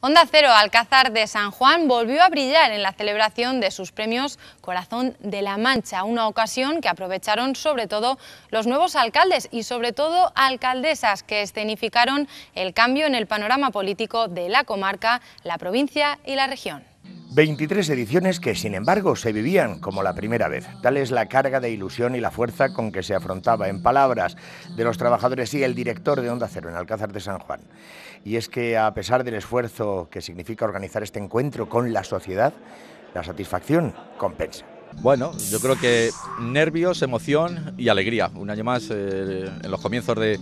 Honda Cero Alcázar de San Juan volvió a brillar en la celebración de sus premios Corazón de la Mancha, una ocasión que aprovecharon sobre todo los nuevos alcaldes y sobre todo alcaldesas que escenificaron el cambio en el panorama político de la comarca, la provincia y la región. 23 ediciones que, sin embargo, se vivían como la primera vez. Tal es la carga de ilusión y la fuerza con que se afrontaba, en palabras de los trabajadores y el director de Onda Cero en Alcázar de San Juan. Y es que, a pesar del esfuerzo que significa organizar este encuentro con la sociedad, la satisfacción compensa. Bueno, yo creo que nervios, emoción y alegría. Un año más, eh, en los comienzos de,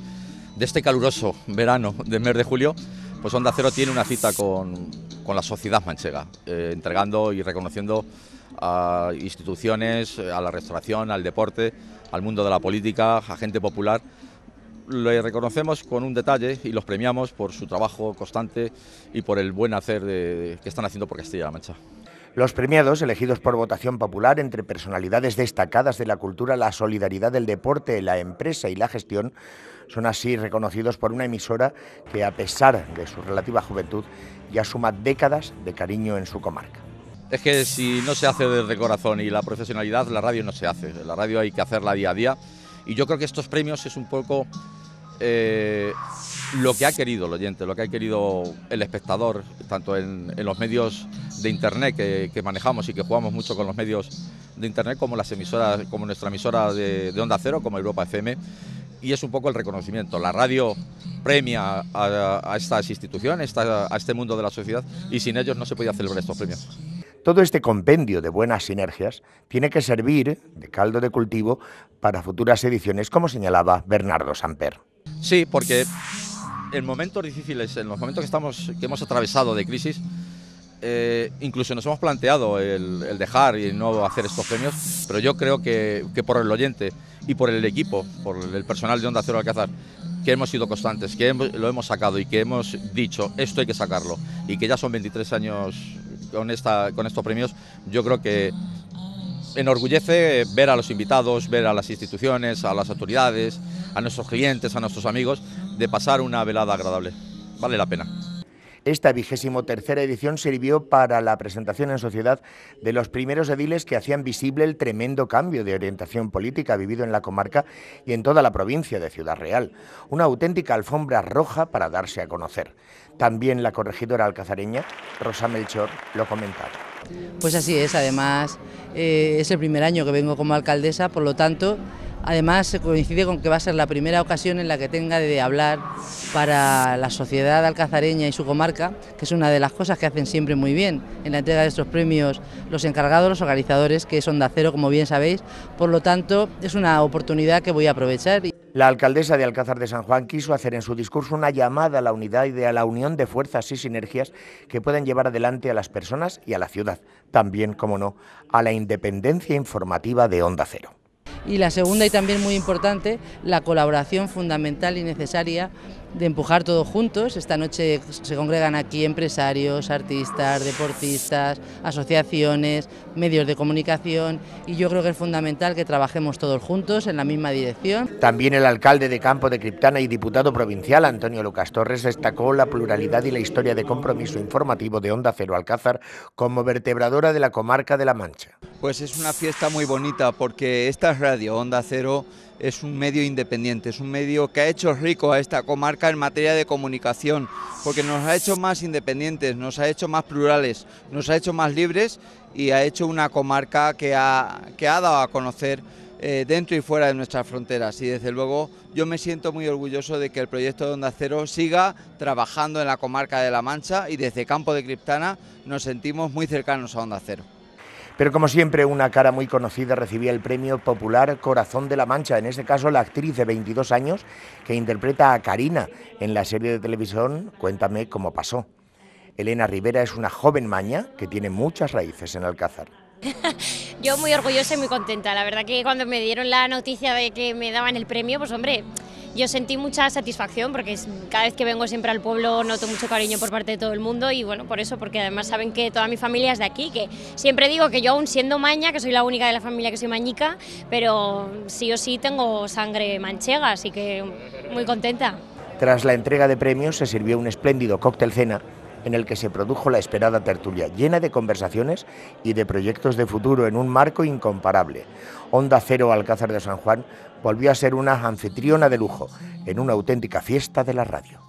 de este caluroso verano del mes de julio, pues Onda Cero tiene una cita con con la sociedad manchega, eh, entregando y reconociendo a instituciones, a la restauración, al deporte, al mundo de la política, a gente popular. Le reconocemos con un detalle y los premiamos por su trabajo constante y por el buen hacer que están haciendo por Castilla-La Mancha. Los premiados, elegidos por votación popular entre personalidades destacadas de la cultura, la solidaridad del deporte, la empresa y la gestión, son así reconocidos por una emisora que, a pesar de su relativa juventud, ya suma décadas de cariño en su comarca. Es que si no se hace desde corazón y la profesionalidad, la radio no se hace. La radio hay que hacerla día a día. Y yo creo que estos premios es un poco eh, lo que ha querido el oyente, lo que ha querido el espectador, tanto en los medios de Internet que, manejamos y que jugamos mucho con los medios de Internet, como las emisoras, como nuestra emisora de, Onda Cero, como Europa FM, y es un poco el reconocimiento. La radio premia a, estas instituciones, a, este mundo de la sociedad, y sin ellos no se podía celebrar estos premios. Todo este compendio de buenas sinergias tiene que servir de caldo de cultivo para futuras ediciones, como señalaba Bernardo Samper. Sí, porque en momentos difíciles, en los momentos que, estamos, que hemos atravesado de crisis, eh, incluso nos hemos planteado el, dejar y no hacer estos premios, pero yo creo que, por el oyente y por el equipo, por el personal de Onda Cero Alcázar, que hemos sido constantes, que lo hemos sacado y que hemos dicho, esto hay que sacarlo, y que ya son 23 años con estos premios, yo creo que enorgullece ver a los invitados, ver a las instituciones, a las autoridades, a nuestros clientes, a nuestros amigos, de pasar una velada agradable. Vale la pena. Esta vigésimo tercera edición sirvió para la presentación en sociedad de los primeros ediles que hacían visible el tremendo cambio de orientación política vivido en la comarca y en toda la provincia de Ciudad Real. Una auténtica alfombra roja para darse a conocer. También la corregidora alcazareña, Rosa Melchor, lo comentaba. Pues así es, además eh, es el primer año que vengo como alcaldesa, por lo tanto Además, se coincide con que va a ser la primera ocasión en la que tenga de hablar para la sociedad alcazareña y su comarca, que es una de las cosas que hacen siempre muy bien en la entrega de estos premios los encargados, los organizadores, que es Onda Cero, como bien sabéis. Por lo tanto, es una oportunidad que voy a aprovechar. La alcaldesa de Alcázar de San Juan quiso hacer en su discurso una llamada a la unidad y a la unión de fuerzas y sinergias que pueden llevar adelante a las personas y a la ciudad, también, como no, a la independencia informativa de Onda Cero y la segunda y también muy importante, la colaboración fundamental y necesaria de empujar todos juntos. Esta noche se congregan aquí empresarios, artistas, deportistas, asociaciones, medios de comunicación y yo creo que es fundamental que trabajemos todos juntos en la misma dirección. También el alcalde de Campo de Criptana y diputado provincial Antonio Lucas Torres destacó la pluralidad y la historia de compromiso informativo de Onda Cero Alcázar como vertebradora de la comarca de La Mancha. Pues es una fiesta muy bonita porque esta radio, Onda Cero, es un medio independiente, es un medio que ha hecho rico a esta comarca en materia de comunicación, porque nos ha hecho más independientes, nos ha hecho más plurales, nos ha hecho más libres y ha hecho una comarca que ha, dado a conocer eh, dentro y fuera de nuestras fronteras. Y desde luego yo me siento muy orgulloso de que el proyecto de Onda Cero siga trabajando en la comarca de La Mancha y desde Campo de Criptana nos sentimos muy cercanos a Onda Cero. Pero como siempre, una cara muy conocida recibía el premio popular Corazón de la Mancha, en este caso la actriz de 22 años que interpreta a Karina en la serie de televisión Cuéntame cómo pasó. Elena Rivera es una joven maña que tiene muchas raíces en Alcázar. Yo muy orgullosa y muy contenta. La verdad que cuando me dieron la noticia de que me daban el premio, pues hombre, yo sentí mucha satisfacción porque cada vez que vengo siempre al pueblo noto mucho cariño por parte de todo el mundo y bueno, por eso, porque además saben que toda mi familia es de aquí, que siempre digo que yo aún siendo maña, que soy la única de la familia que soy mañica, pero sí o sí tengo sangre manchega, así que muy contenta. Tras la entrega de premios se sirvió un espléndido cóctel cena en el que se produjo la esperada tertulia, llena de conversaciones y de proyectos de futuro en un marco incomparable. Onda Cero Alcázar de San Juan volvió a ser una anfitriona de lujo en una auténtica fiesta de la radio.